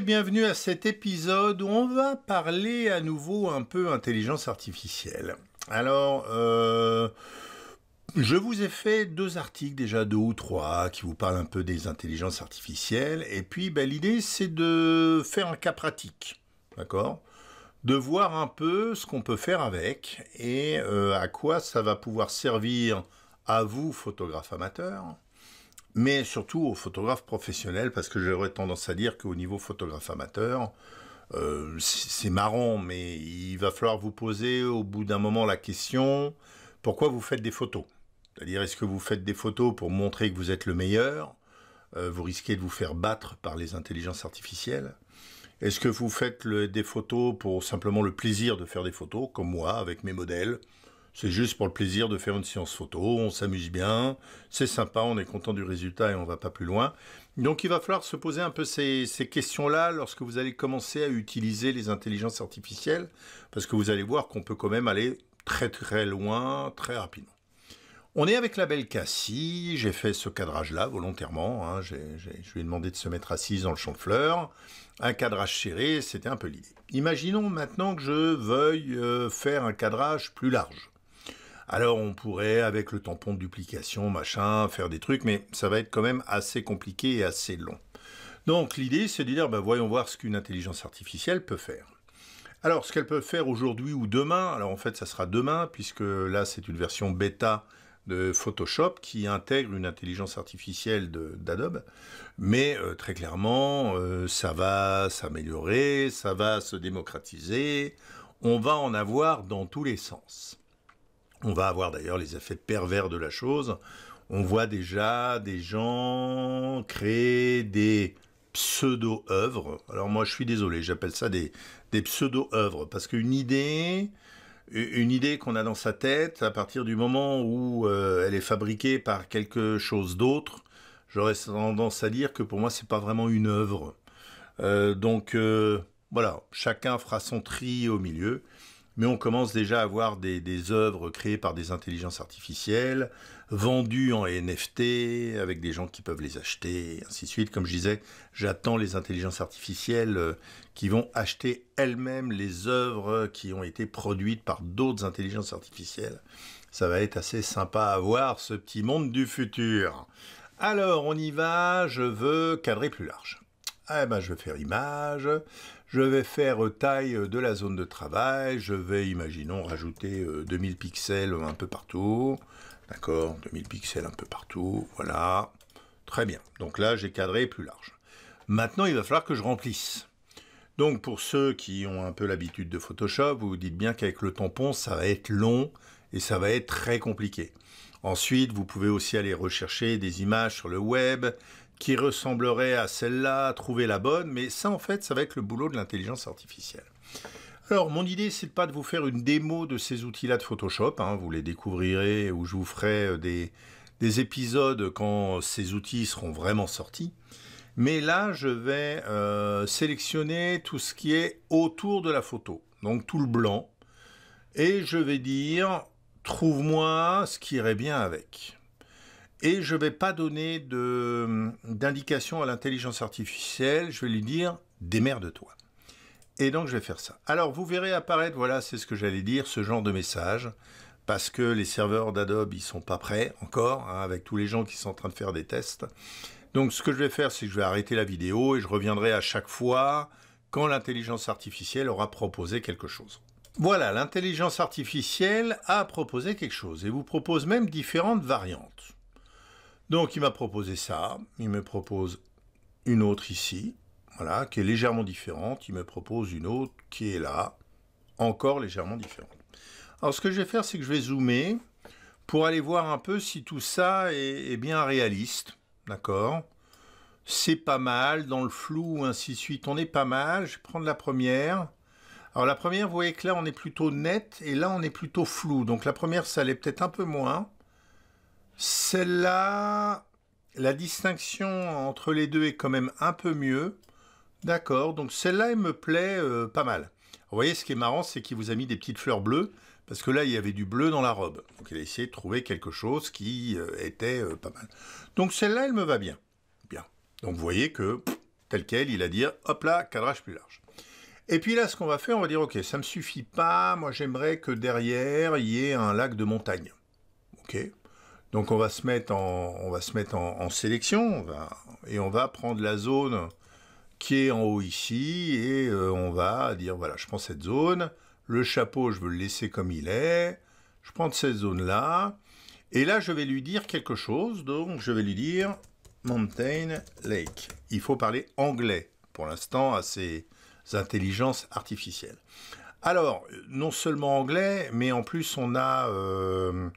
bienvenue à cet épisode où on va parler à nouveau un peu intelligence artificielle. Alors, euh, je vous ai fait deux articles déjà, deux ou trois, qui vous parlent un peu des intelligences artificielles. Et puis, ben, l'idée, c'est de faire un cas pratique, d'accord De voir un peu ce qu'on peut faire avec et euh, à quoi ça va pouvoir servir à vous, photographe amateur, mais surtout aux photographes professionnels, parce que j'aurais tendance à dire qu'au niveau photographe amateur, euh, c'est marrant, mais il va falloir vous poser au bout d'un moment la question, pourquoi vous faites des photos C'est-à-dire, est-ce que vous faites des photos pour montrer que vous êtes le meilleur euh, Vous risquez de vous faire battre par les intelligences artificielles. Est-ce que vous faites des photos pour simplement le plaisir de faire des photos, comme moi, avec mes modèles c'est juste pour le plaisir de faire une séance photo, on s'amuse bien, c'est sympa, on est content du résultat et on ne va pas plus loin. Donc il va falloir se poser un peu ces, questions-là lorsque vous allez commencer à utiliser les intelligences artificielles, parce que vous allez voir qu'on peut quand même aller très très loin, très rapidement. On est avec la belle Cassie, j'ai fait ce cadrage-là volontairement, hein, je lui ai demandé de se mettre assise dans le champ de fleurs, un cadrage serré, c'était un peu l'idée. Imaginons maintenant que je veuille euh, faire un cadrage plus large. Alors on pourrait, avec le tampon de duplication, machin, faire des trucs, mais ça va être quand même assez compliqué et assez long. Donc l'idée, c'est de dire, ben, voyons voir ce qu'une intelligence artificielle peut faire. Alors ce qu'elle peut faire aujourd'hui ou demain, alors en fait ça sera demain, puisque là c'est une version bêta de Photoshop qui intègre une intelligence artificielle d'Adobe. Mais euh, très clairement, euh, ça va s'améliorer, ça va se démocratiser, on va en avoir dans tous les sens. On va avoir d'ailleurs les effets pervers de la chose. On voit déjà des gens créer des pseudo-œuvres. Alors moi je suis désolé, j'appelle ça des, pseudo-œuvres parce qu'une idée, une idée qu'on a dans sa tête, à partir du moment où euh, elle est fabriquée par quelque chose d'autre, j'aurais tendance à dire que pour moi c'est pas vraiment une œuvre. Euh, donc euh, voilà, chacun fera son tri au milieu mais on commence déjà à voir des, œuvres créées par des intelligences artificielles, vendues en NFT, avec des gens qui peuvent les acheter, et ainsi de suite. Comme je disais, j'attends les intelligences artificielles euh, qui vont acheter elles-mêmes les œuvres euh, qui ont été produites par d'autres intelligences artificielles. Ça va être assez sympa à voir, ce petit monde du futur. Alors, on y va, je veux cadrer plus large. Eh ben, je vais faire image, je vais faire euh, taille euh, de la zone de travail, je vais, imaginons, rajouter 2000 euh, pixels un peu partout, d'accord, 2000 pixels un peu partout, voilà, très bien. Donc là, j'ai cadré plus large. Maintenant, il va falloir que je remplisse. Donc pour ceux qui ont un peu l'habitude de Photoshop, vous vous dites bien qu'avec le tampon, ça va être long et ça va être très compliqué. Ensuite, vous pouvez aussi aller rechercher des images sur le web qui ressembleraient à celle-là, trouver la bonne, mais ça en fait, ça va être le boulot de l'intelligence artificielle. Alors, mon idée, c'est pas de vous faire une démo de ces outils-là de Photoshop, hein, vous les découvrirez ou je vous ferai euh, des, épisodes quand ces outils seront vraiment sortis. Mais là, je vais euh, sélectionner tout ce qui est autour de la photo, donc tout le blanc, et je vais dire trouve-moi ce qui irait bien avec. Et je ne vais pas donner d'indication à l'intelligence artificielle, je vais lui dire démerde-toi. Et donc je vais faire ça. Alors vous verrez apparaître, voilà c'est ce que j'allais dire, ce genre de message, parce que les serveurs d'Adobe ils ne sont pas prêts encore, hein, avec tous les gens qui sont en train de faire des tests. Donc ce que je vais faire, c'est que je vais arrêter la vidéo et je reviendrai à chaque fois quand l'intelligence artificielle aura proposé quelque chose. Voilà, l'intelligence artificielle a proposé quelque chose et vous propose même différentes variantes. Donc il m'a proposé ça, il me propose une autre ici, voilà, qui est légèrement différente, il me propose une autre qui est là, encore légèrement différente. Alors ce que je vais faire, c'est que je vais zoomer pour aller voir un peu si tout ça est, bien réaliste, d'accord C'est pas mal, dans le flou, ainsi de suite, on est pas mal, je vais prendre la première, alors la première, vous voyez que là, on est plutôt net et là, on est plutôt flou. Donc la première, ça allait peut-être un peu moins. Celle-là, la distinction entre les deux est quand même un peu mieux. D'accord, donc celle-là, elle me plaît euh, pas mal. Vous voyez, ce qui est marrant, c'est qu'il vous a mis des petites fleurs bleues, parce que là, il y avait du bleu dans la robe. Donc il a essayé de trouver quelque chose qui euh, était euh, pas mal. Donc celle-là, elle me va bien. Bien. Donc vous voyez que, tel quel, il a dit, hop là, cadrage plus large. Et puis là, ce qu'on va faire, on va dire, ok, ça ne me suffit pas, moi j'aimerais que derrière, il y ait un lac de montagne. Ok Donc on va se mettre en, on va se mettre en, sélection, et on va prendre la zone qui est en haut ici, et euh, on va dire, voilà, je prends cette zone, le chapeau, je veux le laisser comme il est, je prends cette zone-là, et là, je vais lui dire quelque chose, donc je vais lui dire Mountain Lake. Il faut parler anglais, pour l'instant, assez intelligences artificielles. Alors, non seulement anglais, mais en plus on a... Euh,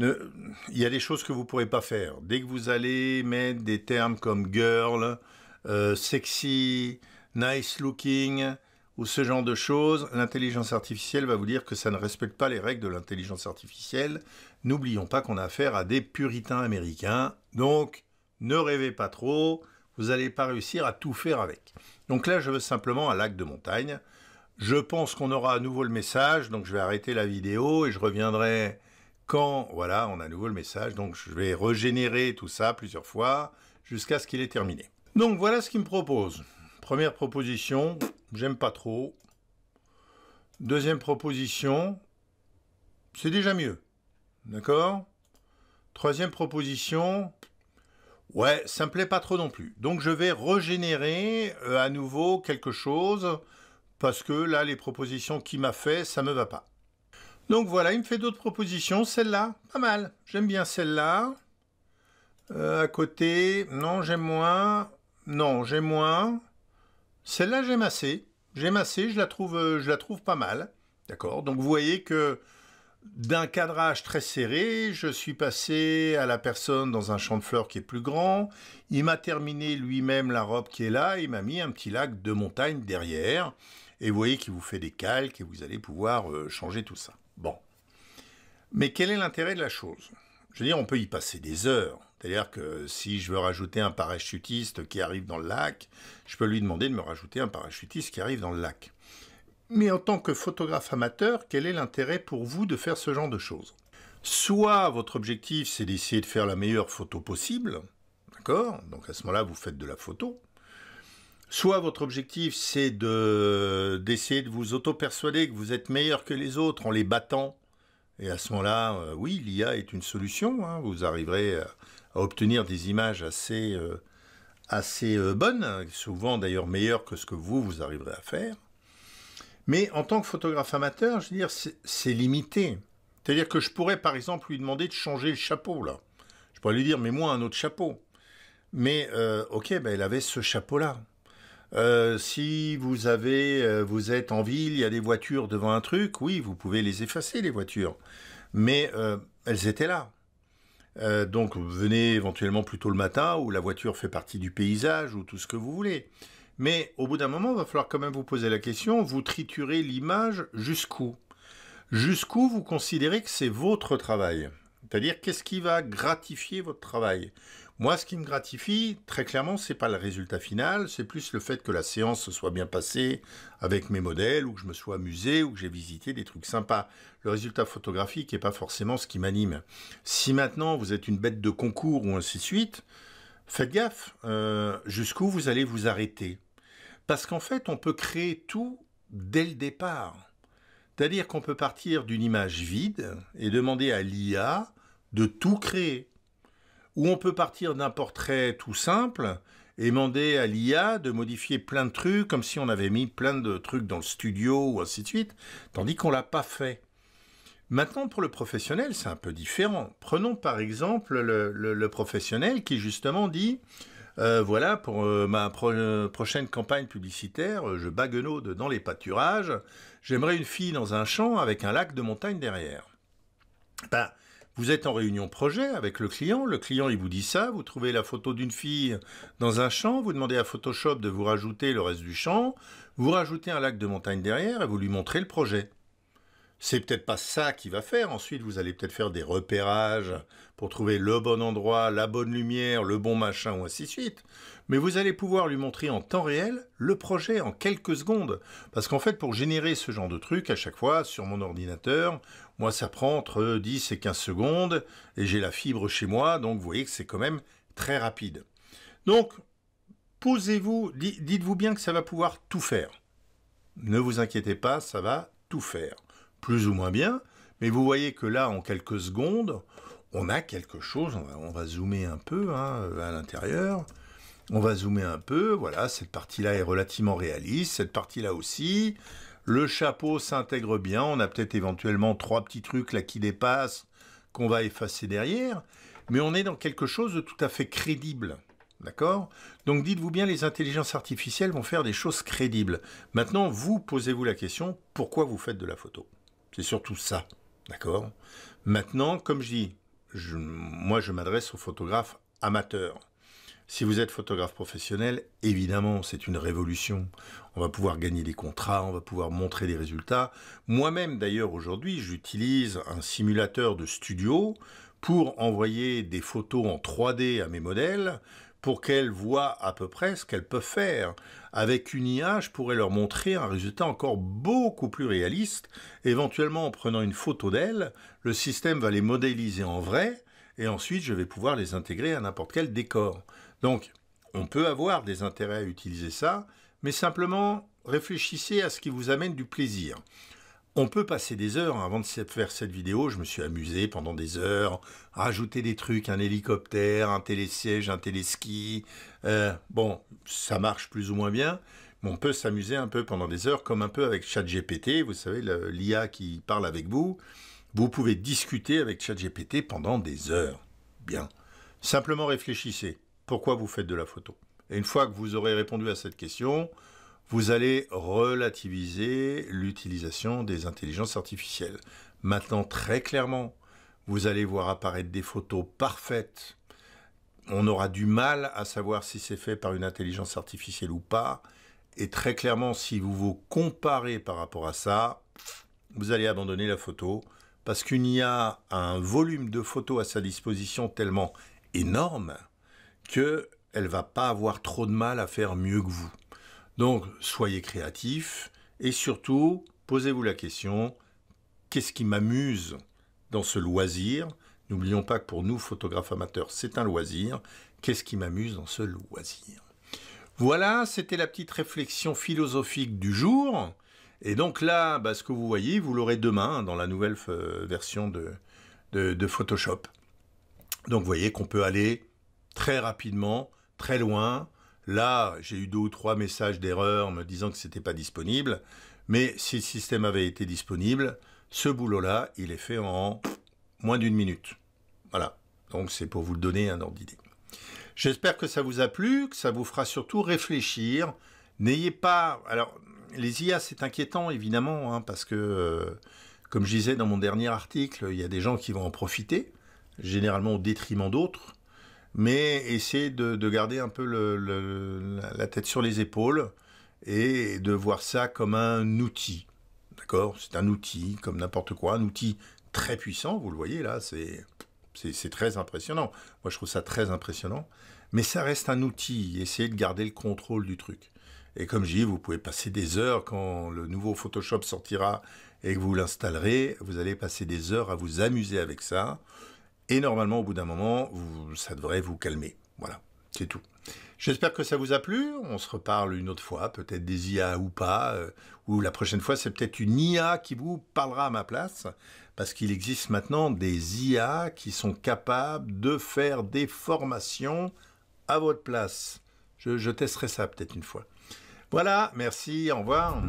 il y a des choses que vous ne pourrez pas faire. Dès que vous allez mettre des termes comme girl, euh, sexy, nice looking, ou ce genre de choses, l'intelligence artificielle va vous dire que ça ne respecte pas les règles de l'intelligence artificielle. N'oublions pas qu'on a affaire à des puritains américains. Donc, ne rêvez pas trop vous n'allez pas réussir à tout faire avec. Donc là, je veux simplement un lac de montagne. Je pense qu'on aura à nouveau le message, donc je vais arrêter la vidéo et je reviendrai quand, voilà, on a à nouveau le message. Donc je vais régénérer tout ça plusieurs fois jusqu'à ce qu'il est terminé. Donc voilà ce qu'il me propose. Première proposition, j'aime pas trop. Deuxième proposition, c'est déjà mieux. D'accord Troisième proposition, Ouais, ça me plaît pas trop non plus. Donc je vais régénérer euh, à nouveau quelque chose parce que là, les propositions qu'il m'a fait, ça me va pas. Donc voilà, il me fait d'autres propositions. Celle-là, pas mal. J'aime bien celle-là. Euh, à côté, non, j'aime moins. Non, j'aime moins. Celle-là, j'aime assez. J'aime assez, je la trouve, euh, je la trouve pas mal. D'accord Donc vous voyez que d'un cadrage très serré, je suis passé à la personne dans un champ de fleurs qui est plus grand. Il m'a terminé lui-même la robe qui est là. Il m'a mis un petit lac de montagne derrière. Et vous voyez qu'il vous fait des calques et vous allez pouvoir euh, changer tout ça. Bon. Mais quel est l'intérêt de la chose Je veux dire, on peut y passer des heures. C'est-à-dire que si je veux rajouter un parachutiste qui arrive dans le lac, je peux lui demander de me rajouter un parachutiste qui arrive dans le lac. Mais en tant que photographe amateur, quel est l'intérêt pour vous de faire ce genre de choses Soit votre objectif, c'est d'essayer de faire la meilleure photo possible, d'accord Donc à ce moment-là, vous faites de la photo. Soit votre objectif, c'est de d'essayer de vous auto-persuader que vous êtes meilleur que les autres en les battant. Et à ce moment-là, euh, oui, l'IA est une solution. Hein. vous arriverez à, obtenir des images assez, euh, assez euh, bonnes, souvent d'ailleurs meilleures que ce que vous, vous arriverez à faire. Mais en tant que photographe amateur, je veux dire, c'est limité. C'est-à-dire que je pourrais, par exemple, lui demander de changer le chapeau, là. Je pourrais lui dire, mais moi un autre chapeau. Mais, euh, ok, ben, elle avait ce chapeau-là. Euh, si vous avez, euh, vous êtes en ville, il y a des voitures devant un truc, oui, vous pouvez les effacer les voitures, mais elles étaient là. donc venez éventuellement plus tôt le matin où la voiture fait partie du paysage ou tout ce que vous voulez. Mais au bout d'un moment, il va falloir quand même vous poser la question, vous triturez l'image jusqu'où Jusqu'où vous considérez que c'est votre travail C'est-à-dire qu'est-ce qui va gratifier votre travail Moi, ce qui me gratifie, très clairement, ce n'est pas le résultat final, c'est plus le fait que la séance se soit bien passée avec mes modèles, ou que je me sois amusé, ou que j'ai visité des trucs sympas. Le résultat photographique n'est pas forcément ce qui m'anime. Si maintenant vous êtes une bête de concours ou ainsi de suite, faites gaffe euh, jusqu'où vous allez vous arrêter. Parce qu'en fait, on peut créer tout dès le départ. C'est-à-dire qu'on peut partir d'une image vide et demander à l'IA de tout créer. Ou on peut partir d'un portrait tout simple et demander à l'IA de modifier plein de trucs, comme si on avait mis plein de trucs dans le studio ou ainsi de suite, tandis qu'on ne l'a pas fait. Maintenant, pour le professionnel, c'est un peu différent. Prenons par exemple le professionnel qui justement dit euh, voilà pour euh, ma euh, prochaine campagne publicitaire. Je baguenaude dans les pâturages. J'aimerais une fille dans un champ avec un lac de montagne derrière. Ben, vous êtes en réunion projet avec le client. Le client, il vous dit ça. Vous trouvez la photo d'une fille dans un champ. Vous demandez à Photoshop de vous rajouter le reste du champ. Vous rajoutez un lac de montagne derrière et vous lui montrez le projet. C'est peut-être pas ça qui va faire. Ensuite, vous allez peut-être faire des repérages pour trouver le bon endroit, la bonne lumière, le bon machin ou ainsi de suite. Mais vous allez pouvoir lui montrer en temps réel le projet en quelques secondes. Parce qu'en fait, pour générer ce genre de truc à chaque fois sur mon ordinateur, moi ça prend entre 10 et 15 secondes et j'ai la fibre chez moi, donc vous voyez que c'est quand même très rapide. Donc, posez-vous, dites-vous bien que ça va pouvoir tout faire. Ne vous inquiétez pas, ça va tout faire plus ou moins bien, mais vous voyez que là, en quelques secondes, on a quelque chose, on va, zoomer un peu hein, euh, à l'intérieur, on va zoomer un peu, voilà, cette partie-là est relativement réaliste, cette partie-là aussi, le chapeau s'intègre bien, on a peut-être éventuellement trois petits trucs là qui dépassent, qu'on va effacer derrière, mais on est dans quelque chose de tout à fait crédible. D'accord Donc dites-vous bien, les intelligences artificielles vont faire des choses crédibles. Maintenant, vous posez-vous la question, pourquoi vous faites de la photo c'est surtout ça. D'accord Maintenant, comme je dis, moi je m'adresse aux photographes amateurs. Si vous êtes photographe professionnel, évidemment, c'est une révolution. On va pouvoir gagner des contrats, on va pouvoir montrer des résultats. Moi-même, d'ailleurs, aujourd'hui, j'utilise un simulateur de studio pour envoyer des photos en 3D à mes modèles pour qu'elles voient à peu près ce qu'elles peuvent faire. Avec une IA, je pourrais leur montrer un résultat encore beaucoup plus réaliste. Éventuellement, en prenant une photo d'elles, le système va les modéliser en vrai, et ensuite je vais pouvoir les intégrer à n'importe quel décor. Donc, on peut avoir des intérêts à utiliser ça, mais simplement réfléchissez à ce qui vous amène du plaisir. On peut passer des heures hein. avant de faire cette vidéo. Je me suis amusé pendant des heures, rajouter des trucs, un hélicoptère, un télésiège, un téléski. Euh, bon, ça marche plus ou moins bien, on peut s'amuser un peu pendant des heures, comme un peu avec ChatGPT. Vous savez, l'IA qui parle avec vous. Vous pouvez discuter avec ChatGPT pendant des heures. Bien. Simplement réfléchissez. Pourquoi vous faites de la photo Et une fois que vous aurez répondu à cette question, vous allez relativiser l'utilisation des intelligences artificielles. Maintenant, très clairement, vous allez voir apparaître des photos parfaites. On aura du mal à savoir si c'est fait par une intelligence artificielle ou pas. Et très clairement, si vous vous comparez par rapport à ça, vous allez abandonner la photo parce qu'une IA a un volume de photos à sa disposition tellement énorme qu'elle ne va pas avoir trop de mal à faire mieux que vous. Donc, soyez créatifs et surtout, posez-vous la question, qu'est-ce qui m'amuse dans ce loisir N'oublions pas que pour nous, photographes amateurs, c'est un loisir. Qu'est-ce qui m'amuse dans ce loisir Voilà, c'était la petite réflexion philosophique du jour. Et donc là, bah, ce que vous voyez, vous l'aurez demain dans la nouvelle version de, de Photoshop. Donc vous voyez qu'on peut aller très rapidement, très loin, Là, j'ai eu deux ou trois messages d'erreur me disant que ce n'était pas disponible. Mais si le système avait été disponible, ce boulot-là, il est fait en moins d'une minute. Voilà. Donc c'est pour vous le donner un ordre d'idée. J'espère que ça vous a plu, que ça vous fera surtout réfléchir. N'ayez pas... Alors, les IA, c'est inquiétant, évidemment, hein, parce que, euh, comme je disais dans mon dernier article, il y a des gens qui vont en profiter, généralement au détriment d'autres mais essayer de, garder un peu la tête sur les épaules et de voir ça comme un outil. D'accord C'est un outil, comme n'importe quoi, un outil très puissant, vous le voyez là, c'est, c'est, très impressionnant. Moi, je trouve ça très impressionnant. Mais ça reste un outil, essayez de garder le contrôle du truc. Et comme je dis, vous pouvez passer des heures quand le nouveau Photoshop sortira et que vous l'installerez, vous allez passer des heures à vous amuser avec ça. Et normalement, au bout d'un moment, ça devrait vous calmer. Voilà, c'est tout. J'espère que ça vous a plu. On se reparle une autre fois, peut-être des IA ou pas. Euh, ou la prochaine fois, c'est peut-être une IA qui vous parlera à ma place. Parce qu'il existe maintenant des IA qui sont capables de faire des formations à votre place. Je, je testerai ça peut-être une fois. Voilà, merci, au revoir.